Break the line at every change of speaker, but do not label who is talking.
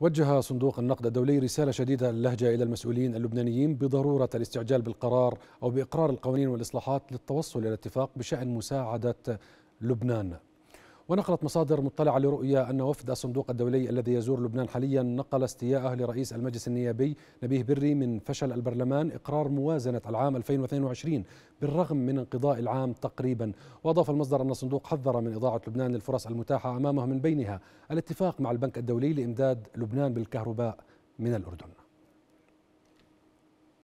وجه صندوق النقد الدولي رسالة شديدة اللهجة إلى المسؤولين اللبنانيين بضرورة الاستعجال بالقرار أو بإقرار القوانين والإصلاحات للتوصل إلى اتفاق بشأن مساعدة لبنان ونقلت مصادر مطلعة لرؤية أن وفد الصندوق الدولي الذي يزور لبنان حاليا نقل استياءه لرئيس المجلس النيابي نبيه بري من فشل البرلمان إقرار موازنة العام 2022 بالرغم من انقضاء العام تقريبا وأضاف المصدر أن الصندوق حذر من إضاعة لبنان للفرص المتاحة أمامه من بينها الاتفاق مع البنك الدولي لإمداد لبنان بالكهرباء من الأردن